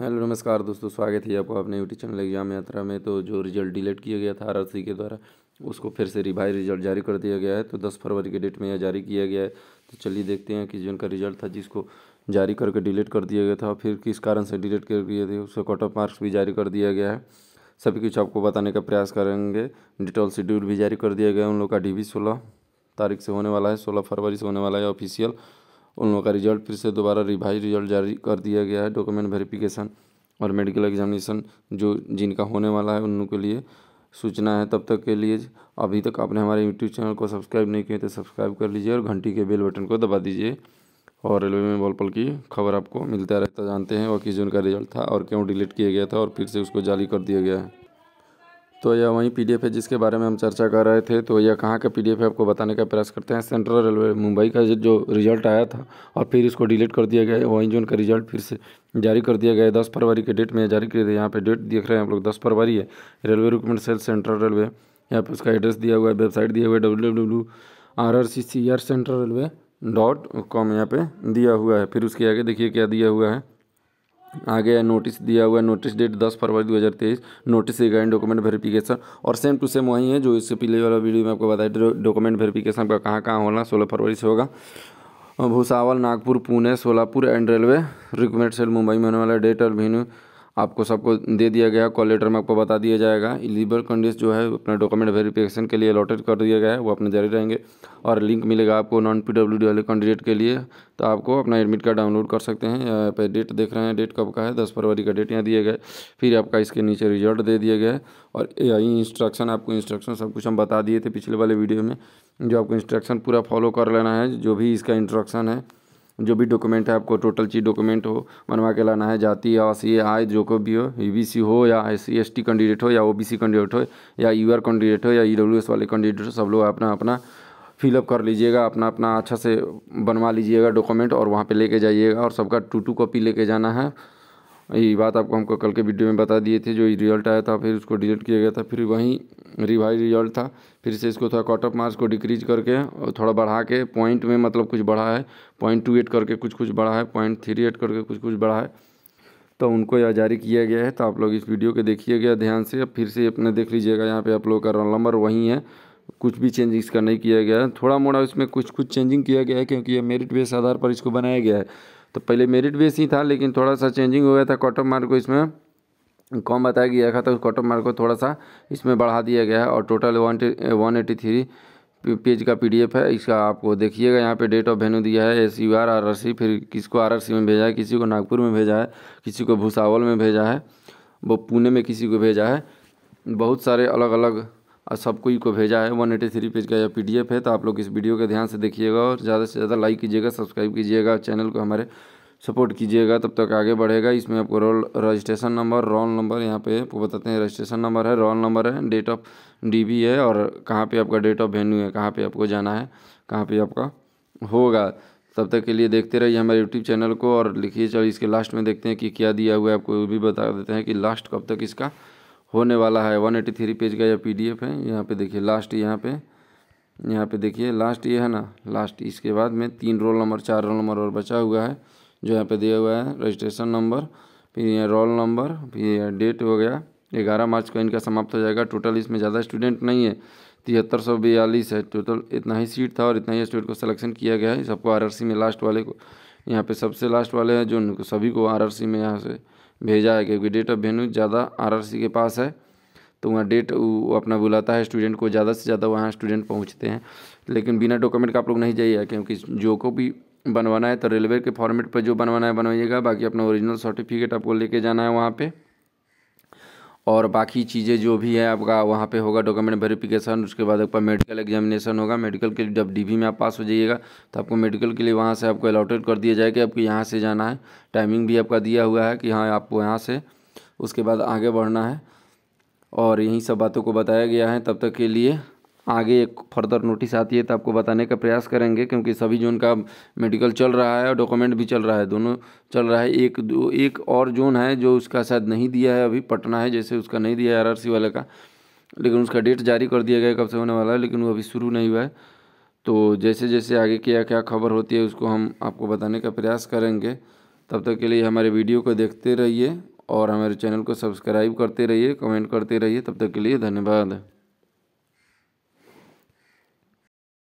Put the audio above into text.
hello नमस्कार दोस्तों स्वागत है आपको अपने यूट्यूब चैनल एग्जाम यात्रा में तो जो रिजल्ट डिलीट किया गया था आर के द्वारा उसको फिर से रिवाइज रिजल्ट जारी कर दिया गया है तो 10 फरवरी के डेट में यह जारी किया गया है तो चलिए देखते हैं कि जिनका रिजल्ट था जिसको जारी करके डिलीट कर दिया गया था फिर किस कारण से डिलीट कर दिया थे उसका कट ऑफ मार्क्स भी जारी कर दिया गया है सभी कुछ आपको बताने का प्रयास करेंगे डिटेल शेड्यूल भी जारी कर दिया गया है उन लोग का डी सोलह तारीख से होने वाला है सोलह फरवरी से होने वाला है ऑफिशियल उन लोगों का रिजल्ट फिर से दोबारा रिवाइज रिजल्ट जारी कर दिया गया है डॉक्यूमेंट वेरिफिकेशन और मेडिकल एग्जामिनेशन जो जिनका होने वाला है उन लोगों के लिए सूचना है तब तक के लिए अभी तक आपने हमारे यूट्यूब चैनल को सब्सक्राइब नहीं किए तो सब्सक्राइब कर लीजिए और घंटी के बेल बटन को दबा दीजिए और रेलवे में पल की खबर आपको मिलता रहता जानते हैं वह किस जून का रिजल्ट था और क्यों डिलीट किया गया था और फिर से उसको जारी कर दिया गया है तो यह वही पीडीएफ है जिसके बारे में हम चर्चा कर रहे थे तो यह कहाँ का पीडीएफ है आपको बताने का प्रयास करते हैं सेंट्रल रेलवे मुंबई का जो रिजल्ट आया था और फिर इसको डिलीट कर दिया गया वहीं जो उनका रिजल्ट फिर से जारी कर दिया गया दस फरवरी के डेट में जारी किए दिया यहाँ पर डेट देख रहे हैं हम लोग दस फरवरी है railway recruitment cell central railway यहाँ पर उसका एड्रेस दिया हुआ है वेबसाइट दिया हुआ है W W R R C C R central railway dot com यहाँ पर दिया हुआ है फिर उसके आगे देखिए क्या दिया हुआ है आगे नोटिस दिया हुआ है नोटिस डेट दस फरवरी दो हज़ार तेईस नोटिस रिगार्डिंग डॉक्यूमेंट वेरिफिकेशन और सेम टू सेम वही है जो इससे पहले वाला वीडियो में आपको बताया डॉक्यूमेंट वेरिफिकेशन का कहाँ कहाँ होना सोलह फरवरी से होगा Bhusawal Nagpur Pune Solapur and railway recruitment cell Mumbai में होने वाला डेट और वेन्यू आपको सबको दे दिया गया कॉल लेटर में आपको बता दिया जाएगा इलिजिबल कंडीशन जो है अपना डॉक्यूमेंट वेरिफिकेशन के लिए अलॉटेड कर दिया गया है वो अपने जारी रहेंगे और लिंक मिलेगा आपको नॉन पी डब्ल्यू डी वाले कैंडिडेट के लिए तो आपको अपना एडमिट कार्ड डाउनलोड कर सकते हैं यहाँ पर डेट देख रहे हैं डेट कब का है दस फरवरी का डेट यहाँ दिया गया फिर आपका इसके नीचे रिजल्ट दे दिया गया और यही इंस्ट्रक्शन आपको इंस्ट्रक्शन सब कुछ हम बता दिए थे पिछले वाले वीडियो में जो आपको इंस्ट्रक्शन पूरा फॉलो कर लेना है जो भी इसका इंस्ट्रक्शन है जो भी डॉक्यूमेंट है आपको टोटल चीज डॉक्यूमेंट हो बनवा के लाना है जाति आवासीय आय जो को भी हो ई हो या एस सी कैंडिडेट हो या ओ कैंडिडेट हो या यू कैंडिडेट हो या ई वाले कैंडिडेट हो सब लोग अपना अपना फिलअप कर लीजिएगा अपना अपना अच्छा से बनवा लीजिएगा डॉक्यूमेंट और वहाँ पे लेके जाइएगा और सबका टू टू कॉपी लेके जाना है यही बात आपको हमको कल के वीडियो में बता दिए थे जो रिजल्ट आया था फिर उसको डिलीट किया गया था फिर वहीं रिवाइज रिजल्ट था फिर से इसको थोड़ा कट ऑफ मार्क्स को डिक्रीज करके और थोड़ा बढ़ा के पॉइंट में मतलब कुछ बढ़ा है पॉइंट टू एट करके कुछ कुछ बढ़ा है पॉइंट थ्री एट करके कुछ कुछ बढ़ा है तो उनको यह जारी किया गया है तो आप लोग इस वीडियो देखिए देखिएगा ध्यान से फिर से अपने देख लीजिएगा यहाँ पर आप लोग का रोल नंबर वहीं है कुछ भी चेंजिंग इसका नहीं किया गया है थोड़ा मोड़ा इसमें कुछ कुछ चेंजिंग किया गया है क्योंकि ये मेरिट बेस आधार पर इसको बनाया गया है तो पहले मेरिट बेस ही था लेकिन थोड़ा सा चेंजिंग हो गया था कॉटअप मार्क को इसमें कम बताया गया था तो कॉटअप मार्क को थोड़ा सा इसमें बढ़ा दिया गया है और total one one eighty three page का पीडीएफ है इसका आपको देखिएगा यहाँ पे डेट ऑफ वेन्यू दिया है S U R R C फिर किसको आर सी में भेजा है किसी को नागपुर में भेजा है किसी को भूसावल में भेजा है वो पुणे में किसी को भेजा है बहुत सारे अलग अलग और सबको को भेजा है वन एटी थ्री पेज का यह पीडीएफ है तो आप लोग इस वीडियो के ध्यान से देखिएगा और ज़्यादा से ज़्यादा लाइक कीजिएगा सब्सक्राइब कीजिएगा चैनल को हमारे सपोर्ट कीजिएगा तब तक आगे बढ़ेगा इसमें आपको roll registration number roll number यहाँ पे आपको बताते हैं रजिस्ट्रेशन नंबर है रोल नंबर है डेट ऑफ डी है और कहाँ पर आपका डेट ऑफ वेन्यू है कहाँ पर आपको जाना है कहाँ पर आपका होगा तब तक के लिए देखते रहिए हमारे यूट्यूब चैनल को और लिखिए चलिए इसके लास्ट में देखते हैं कि क्या दिया हुआ है आपको भी बता देते हैं कि लास्ट कब तक इसका होने वाला है वन एटी थ्री पेज का यह एफ है यहाँ पे देखिए लास्ट यहाँ पे यहाँ पे देखिए लास्ट ये है ना लास्ट इसके बाद में तीन रोल नंबर चार रोल नंबर और बचा हुआ है जो यहाँ पे दिया हुआ है रजिस्ट्रेशन नंबर फिर यहाँ रोल नंबर फिर डेट हो गया ग्यारह मार्च को इनका समाप्त हो जाएगा टोटल इसमें ज़्यादा स्टूडेंट नहीं है तिहत्तर सौ बयालीस है टोटल इतना ही सीट था और इतना ही स्टूडेंट को सिलेक्शन किया गया है सबको आरआरसी में लास्ट वाले को यहाँ पे सबसे लास्ट वाले हैं जो उनको सभी को आरआरसी में यहाँ से भेजा है क्योंकि डेट ऑफ वेन्यू ज़्यादा आरआरसी के पास है तो वहाँ डेट वो अपना बुलाता है स्टूडेंट को ज़्यादा से ज़्यादा वहाँ स्टूडेंट पहुँचते हैं लेकिन बिना डॉक्यूमेंट का आप लोग नहीं जाइएगा क्योंकि जो को भी बनवाना है तो रेलवे के फॉर्मेट पर जो बनवाना है बनवाइएगा बाकी अपना ओरिजिनल सर्टिफिकेट आपको लेके जाना है वहाँ पर और बाकी चीज़ें जो भी है आपका वहाँ पे होगा डॉक्यूमेंट वेरिफिकेशन उसके बाद आपका मेडिकल एग्जामिनेशन होगा मेडिकल के लिए जब डीबी में आप पास हो जाइएगा तो आपको मेडिकल के लिए वहाँ से आपको अलॉटेड कर दिया जाएगा आपको यहाँ से जाना है टाइमिंग भी आपका दिया हुआ है कि हाँ आपको यहाँ से उसके बाद आगे बढ़ना है और यही सब बातों को बताया गया है तब तक के लिए आगे एक फर्दर नोटिस आती है तो आपको बताने का प्रयास करेंगे क्योंकि सभी जोन का मेडिकल चल रहा है और डॉक्यूमेंट भी चल रहा है दोनों चल रहा है एक दो एक और जोन है जो उसका शायद नहीं दिया है अभी पटना है जैसे उसका नहीं दिया है आर वाले का लेकिन उसका डेट जारी कर दिया गया कब से होने वाला है लेकिन वो अभी शुरू नहीं हुआ है तो जैसे जैसे आगे क्या क्या खबर होती है उसको हम आपको बताने का प्रयास करेंगे तब तक के लिए हमारे वीडियो को देखते रहिए और हमारे चैनल को सब्सक्राइब करते रहिए कमेंट करते रहिए तब तक के लिए धन्यवाद